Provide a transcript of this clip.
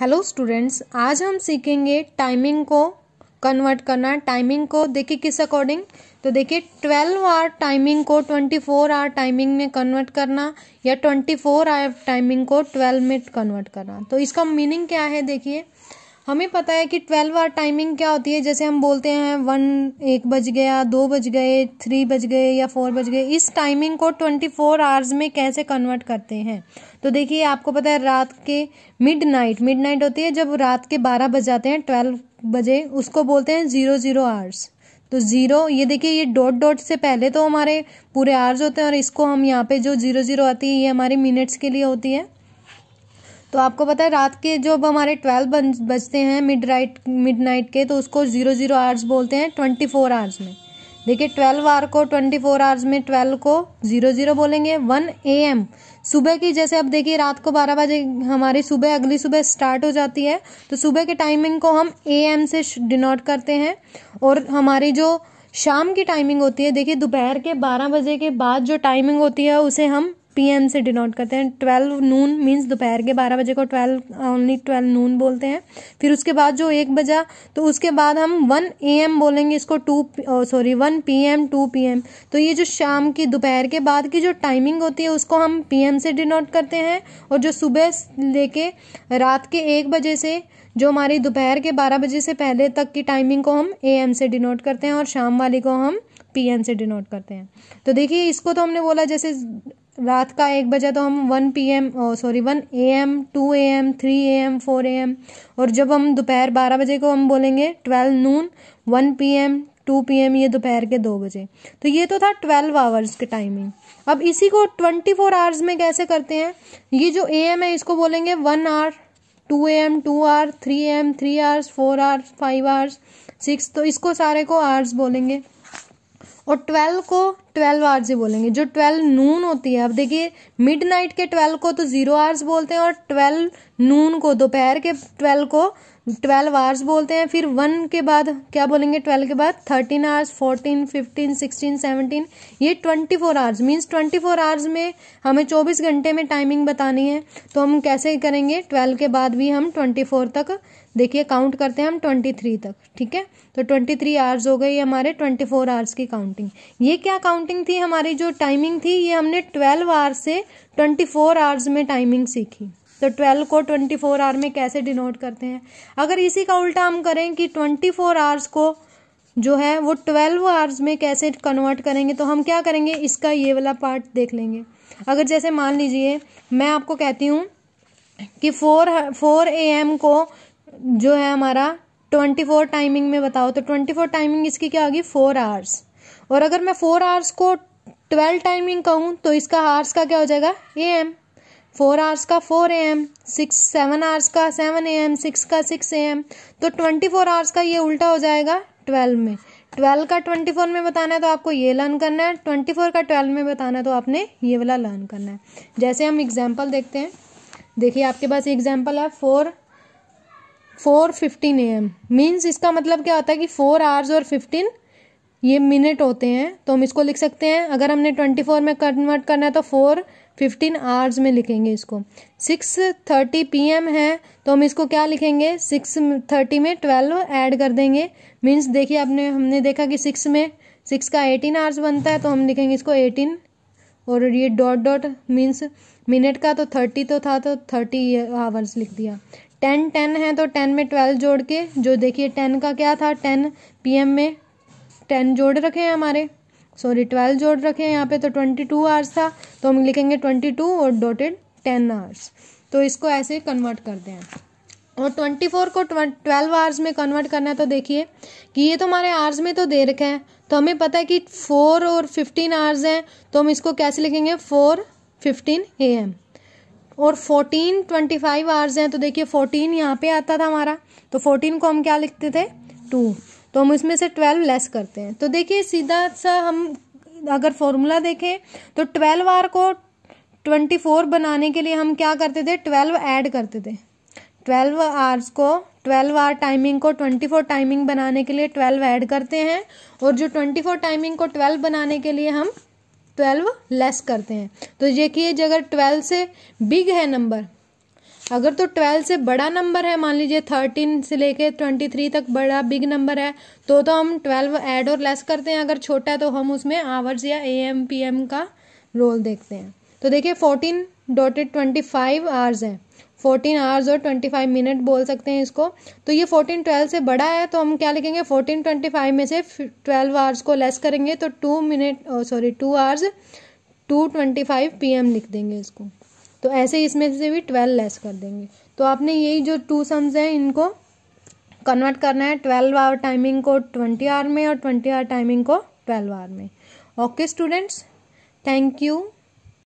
hello students आज हम सीखेंगे टाइमिंग को कन्वर्ट करना टाइमिंग को देखिए किस अकॉर्डिंग तो देखिए ट्वेल्व आवर टाइमिंग को ट्वेंटी फोर आवर टाइमिंग में कन्वर्ट करना या ट्वेंटी फोर आवर टाइमिंग को ट्वेल्व में कन्वर्ट करना तो इसका मीनिंग क्या है देखिए हमें पता है कि ट्वेल्व आवर टाइमिंग क्या होती है जैसे हम बोलते हैं वन एक बज गया दो बज गए थ्री बज गए या फोर बज गए इस टाइमिंग को ट्वेंटी फोर आवर्स में कैसे कन्वर्ट करते हैं तो देखिए आपको पता है रात के मिड नाइट मिड नाइट होती है जब रात के बारह बज जाते हैं ट्वेल्व बजे उसको बोलते हैं ज़ीरो ज़ीरो आवर्स तो ज़ीरो ये देखिए ये डॉट डॉट से पहले तो हमारे पूरे आवर्स होते हैं और इसको हम यहाँ पे जो ज़ीरो ज़ीरो आती है ये हमारी मिनट्स के लिए होती है तो आपको पता है रात के जो अब हमारे ट्वेल्व बजते हैं मिड राइट मिड नाइट के तो उसको ज़ीरो ज़ीरो आवर्स बोलते हैं ट्वेंटी फोर आवर्स में देखिए ट्वेल्व आर को ट्वेंटी फोर आवर्स में ट्वेल्व को ज़ीरो ज़ीरो बोलेंगे वन ए एम सुबह की जैसे अब देखिए रात को बारह बजे हमारी सुबह अगली सुबह स्टार्ट हो जाती है तो सुबह के टाइमिंग को हम ए एम से डिनोट करते हैं और हमारी जो शाम की टाइमिंग होती है देखिए दोपहर के बारह बजे के बाद जो टाइमिंग होती है उसे हम पीएम से डिनोट करते हैं ट्वेल्व नून मीन्स दोपहर के बारह बजे को ट्वेल्व ओनली ट्वेल्व नून बोलते हैं फिर उसके बाद जो एक बजा तो उसके बाद हम वन ए एम बोलेंगे इसको two sorry one P M two P M तो ये जो शाम की दोपहर के बाद की जो टाइमिंग होती है उसको हम पी एम से डिनोट करते हैं और जो सुबह लेके रात के एक बजे से जो हमारी दोपहर के बारह बजे से पहले तक की टाइमिंग को हम ए एम से डिनोट करते हैं और शाम वाली को हम पी एम से डिनोट करते हैं तो देखिए इसको तो हमने बोला जैसे रात का एक बजे तो हम one P M sorry one A M two A M three A M four A M और जब हम दोपहर बारह बजे को हम बोलेंगे twelve noon one P M two P M ये दोपहर के दो बजे तो ये तो था ट्वेल्व आवर्स के टाइमिंग अब इसी को ट्वेंटी फोर आवर्स में कैसे करते हैं ये जो ए एम है इसको बोलेंगे one hour two A M two hour three A M three hours four hours five hours six तो इसको सारे को आवर्स बोलेंगे और ट्वेल्व को ट्वेल्व आवर्स ही बोलेंगे जो ट्वेल्व नून होती है अब देखिए मिड नाइट के ट्वेल्व को तो जीरो आवर्स बोलते हैं और ट्वेल्व नून को दोपहर के ट्वेल्व को ट्वेल्व आवर्स बोलते हैं फिर वन के बाद क्या बोलेंगे ट्वेल्व के बाद thirteen hours fourteen fifteen sixteen seventeen ये twenty four hours means twenty four hours में हमें चौबीस घंटे में टाइमिंग बतानी है तो हम कैसे करेंगे ट्वेल्व के बाद भी हम ट्वेंटी फोर तक देखिए काउंट करते हैं हम ट्वेंटी थ्री तक ठीक है तो ट्वेंटी थ्री आवर्स हो गई हमारे ट्वेंटी फोर आवर्स की काउंटिंग ये क्या काउंटिंग थी हमारी जो टाइमिंग थी ये हमने ट्वेल्व आवर्स से ट्वेंटी फोर आवर्स में टाइमिंग सीखी तो ट्वेल्व को ट्वेंटी फोर आवर में कैसे डिनोट करते हैं अगर इसी का उल्टा हम करें कि ट्वेंटी फोर आवर्स को जो है वो ट्वेल्व आवर्स में कैसे कन्वर्ट करेंगे तो हम क्या करेंगे इसका ये वाला पार्ट देख लेंगे अगर जैसे मान लीजिए मैं आपको कहती हूँ कि फोर फोर ए एम को जो है हमारा ट्वेंटी फोर टाइमिंग में बताओ तो ट्वेंटी फोर टाइमिंग इसकी क्या होगी फोर आवर्स और अगर मैं फोर आवर्स को ट्वेल्व टाइमिंग कहूँ तो इसका आवर्स का क्या हो जाएगा ए एम फोर आवर्स का four A M six seven hours का सेवन ए एम सिक्स का सिक्स ए एम तो ट्वेंटी फोर आवर्स का ये उल्टा हो जाएगा ट्वेल्व में ट्वेल्व का ट्वेंटी फोर में बताना है तो आपको ये लर्न करना है ट्वेंटी फोर का ट्वेल्व में बताना है तो आपने ये वाला लर्न करना है जैसे हम एग्जाम्पल देखते हैं देखिए आपके पास एग्जाम्पल है four four fifteen A M means इसका मतलब क्या होता है कि फोर आवर्स और फिफ्टीन ये मिनट होते हैं तो हम इसको लिख सकते हैं अगर हमने ट्वेंटी फोर में कन्वर्ट करना है तो फोर फिफ्टीन आवर्स में लिखेंगे इसको सिक्स थर्टी पी एम है तो हम इसको क्या लिखेंगे सिक्स थर्टी में ट्वेल्व ऐड कर देंगे मीन्स देखिए आपने हमने देखा कि सिक्स में सिक्स का एटीन आवर्स बनता है तो हम लिखेंगे इसको एटीन और ये डॉट डॉट मीन्स मिनट का तो थर्टी तो था तो थर्टी आवर्स लिख दिया टेन टेन है तो टेन में ट्वेल्व जोड़ के जो देखिए टेन का क्या था टेन एम में टेन जोड़ रखे हैं हमारे सॉरी ट्वेल्व जोड़ रखे हैं यहाँ पे तो ट्वेंटी टू आवर्स था तो हम लिखेंगे ट्वेंटी टू और डॉटेड टेन आवर्स तो इसको ऐसे कन्वर्ट करते हैं और ट्वेंटी फोर को ट्वेल्व आवर्स में कन्वर्ट करना है तो देखिए कि ये तो हमारे आवर्स में तो दे रखे हैं तो हमें पता है कि फोर और फिफ्टीन आवर्स हैं तो हम इसको कैसे लिखेंगे फोर फिफ्टीन ए एम और फोर्टीन ट्वेंटी फाइव आवर्स हैं तो देखिए फोर्टीन यहाँ पे आता था हमारा तो फोर्टीन को हम क्या लिखते थे टू तो हम इसमें से ट्वेल्व लेस करते हैं तो देखिए सीधा सा हम अगर फॉर्मूला देखें तो ट्वेल्व आर को ट्वेंटी फोर बनाने के लिए हम क्या करते थे ट्वेल्व ऐड करते थे ट्वेल्व आर्स को ट्वेल्व आर टाइमिंग को ट्वेंटी फोर टाइमिंग बनाने के लिए ट्वेल्व ऐड करते हैं और जो ट्वेंटी फोर टाइमिंग को ट्वेल्व बनाने के लिए हम ट्वेल्व लेस करते हैं तो देखिए अगर ट्वेल्व से बिग है नंबर अगर तो ट्वेल्व से बड़ा नंबर है मान लीजिए थर्टीन से लेके ट्वेंटी थ्री तक बड़ा बिग नंबर है तो तो हम ट्वेल्व ऐड और लेस करते हैं अगर छोटा है तो हम उसमें आवर्स या ए एम पी एम का रोल देखते हैं तो देखिए fourteen dotted twenty five hours है फोर्टीन आवर्स और ट्वेंटी फाइव मिनट बोल सकते हैं इसको तो ये फोर्टीन ट्वेल्व से बड़ा है तो हम क्या लिखेंगे फोर्टीन ट्वेंटी फाइव में से ट्वेल्व आवर्स को लेस करेंगे तो two minute sorry two hours two twenty five P M लिख देंगे इसको तो ऐसे ही इसमें से भी ट्वेल्व लेस कर देंगे तो आपने यही जो टू सम्स हैं इनको कन्वर्ट करना है ट्वेल्व आवर टाइमिंग को ट्वेंटी आवर में और ट्वेंटी आवर टाइमिंग को ट्वेल्व आवर में ओके स्टूडेंट्स थैंक यू